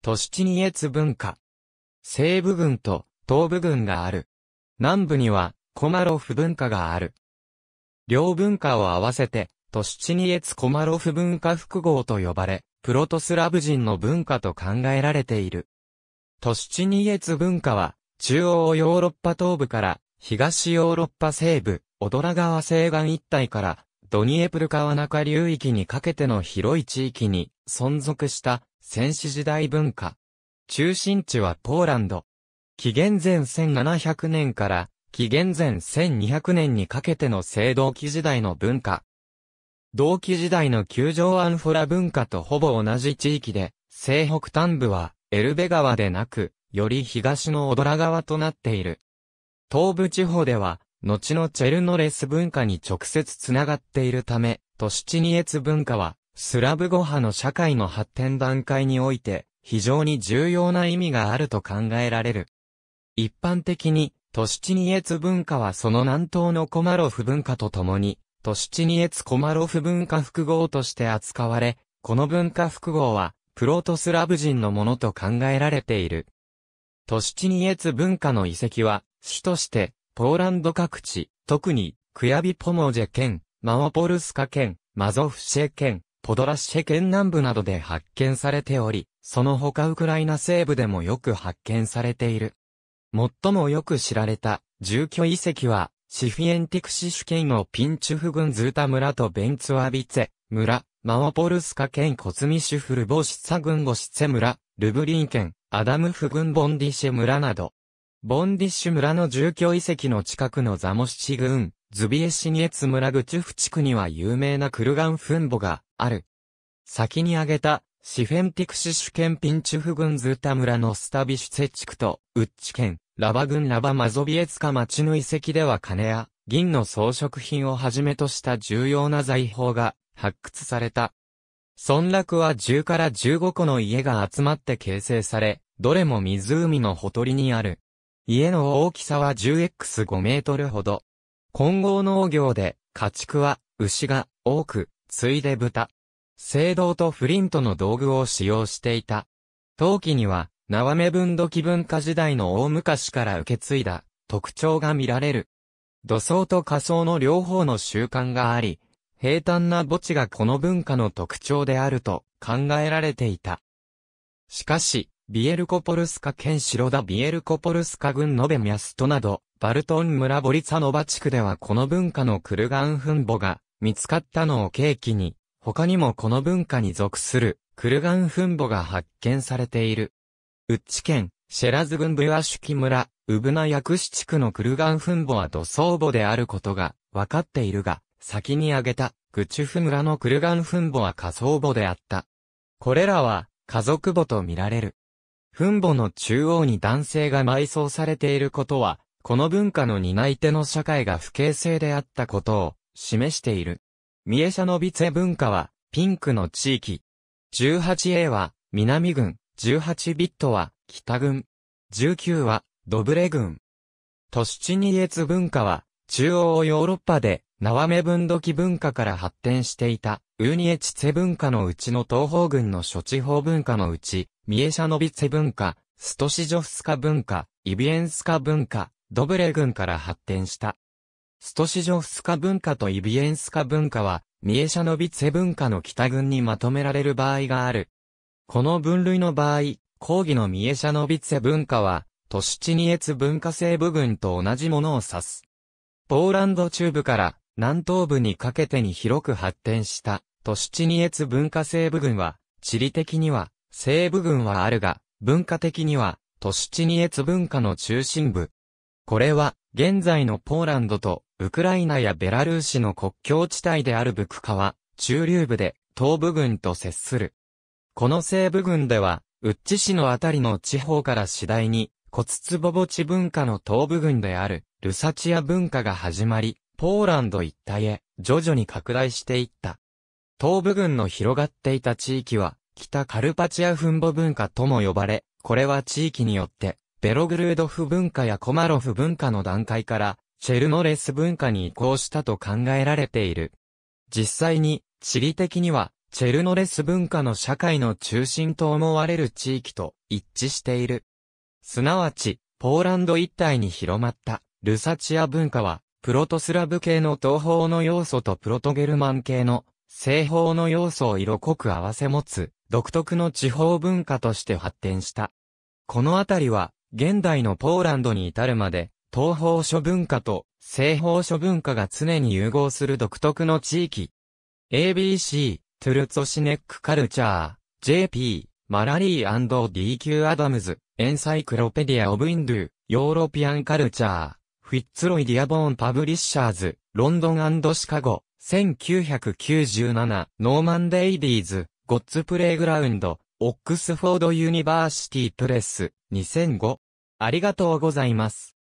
トシチニエツ文化。西部軍と東部軍がある。南部にはコマロフ文化がある。両文化を合わせて、トシチニエツコマロフ文化複合と呼ばれ、プロトスラブ人の文化と考えられている。トシチニエツ文化は、中央ヨーロッパ東部から東ヨーロッパ西部、オドラ川西岸一帯から、ドニエプル川中流域にかけての広い地域に存続した戦士時代文化。中心地はポーランド。紀元前1700年から紀元前1200年にかけての青銅器時代の文化。同期時代の球場アンフォラ文化とほぼ同じ地域で、西北端部はエルベ川でなく、より東のオドラ川となっている。東部地方では、後のチェルノレス文化に直接つながっているため、都市チニエツ文化は、スラブ語派の社会の発展段階において、非常に重要な意味があると考えられる。一般的に、トシチニエツ文化はその南東のコマロフ文化とともに、トシチニエツコマロフ文化複合として扱われ、この文化複合は、プロトスラブ人のものと考えられている。トシチニエツ文化の遺跡は、主として、ポーランド各地、特に、クヤビポモジェ県、マオポルスカ県、マゾフシェ県、ポドラッシェ県南部などで発見されており、その他ウクライナ西部でもよく発見されている。最もよく知られた住居遺跡は、シフィエンティクシシュ県のピンチュフ郡ズータ村とベンツワビツェ村、マオポルスカ県コツミシュフルボシツァ郡ゴシツェ村、ルブリン県、アダムフ郡ボンディシェ村など。ボンディッシュ村の住居遺跡の近くのザモシチ郡、ズビエシニエツ村グチュフ地区には有名なクルガン墳墓がある。先に挙げた、シフェンティクシシュ県ピンチュフ郡ズータ村のスタビシュセ地区と、ウッチ県、ラバ郡ラバマゾビエツカ町の遺跡では金や、銀の装飾品をはじめとした重要な財宝が発掘された。村落は10から15個の家が集まって形成され、どれも湖のほとりにある。家の大きさは 10x5 メートルほど。混合農業で、家畜は、牛が、多く、ついで豚。青銅とフリントの道具を使用していた。陶器には、縄目分土器文化時代の大昔から受け継いだ特徴が見られる。土葬と火葬の両方の習慣があり、平坦な墓地がこの文化の特徴であると考えられていた。しかし、ビエルコポルスカ県白田ビエルコポルスカ郡ノベミャストなど、バルトン村ボリツァノバ地区ではこの文化のクルガン墳墓が見つかったのを契機に、他にもこの文化に属する、クルガン墳墓が発見されている。ウッチ県、シェラズ郡ブアシュキ村、ウブナ薬師地区のクルガン墳墓は土葬墓であることが分かっているが、先に挙げた、グチュフ村のクルガン墳墓は火葬墓であった。これらは、家族墓と見られる。墳墓の中央に男性が埋葬されていることは、この文化の担い手の社会が不形成であったことを示している。ミエシャノビツェ文化は、ピンクの地域。18A は、南軍、18ビットは、北軍。19は、ドブレ軍。トシチニエツ文化は、中央ヨーロッパで、ナワメ分土器文化から発展していた、ウーニエチツェ文化のうちの東方軍の諸地方文化のうち、ミエシャノビツェ文化、ストシジョフスカ文化、イビエンスカ文化、ドブレ軍から発展した。ストシジョフスカ文化とイビエンスカ文化は、ミエシャノビツェ文化の北群にまとめられる場合がある。この分類の場合、講義のミエシャノビツェ文化は、都市チニエツ文化性部群と同じものを指す。ポーランド中部から南東部にかけてに広く発展した都市チニエツ文化性部群は、地理的には西部群はあるが、文化的には都市チニエツ文化の中心部。これは現在のポーランドとウクライナやベラルーシの国境地帯であるブクカは、中流部で、東部軍と接する。この西部軍では、ウッチ市のあたりの地方から次第に、コツツボボチ文化の東部軍である、ルサチア文化が始まり、ポーランド一帯へ、徐々に拡大していった。東部軍の広がっていた地域は、北カルパチア墳ボ文化とも呼ばれ、これは地域によって、ベログルードフ文化やコマロフ文化の段階から、チェルノレス文化に移行したと考えられている。実際に、地理的には、チェルノレス文化の社会の中心と思われる地域と一致している。すなわち、ポーランド一帯に広まった、ルサチア文化は、プロトスラブ系の東方の要素とプロトゲルマン系の西方の要素を色濃く合わせ持つ、独特の地方文化として発展した。このあたりは、現代のポーランドに至るまで、東方諸文化と西方諸文化が常に融合する独特の地域。ABC、トゥルツォシネックカルチャー、JP、マラリー &DQ アダムズ、エンサイクロペディア・オブ・インドゥ、ヨーロピアン・カルチャー、フィッツロイ・ディアボーン・パブリッシャーズ、ロンドンシカゴ、1997、ノーマン・デイディーズ、ゴッツ・プレイグラウンド、オックスフォード・ユニバーシティ・プレス、2005。ありがとうございます。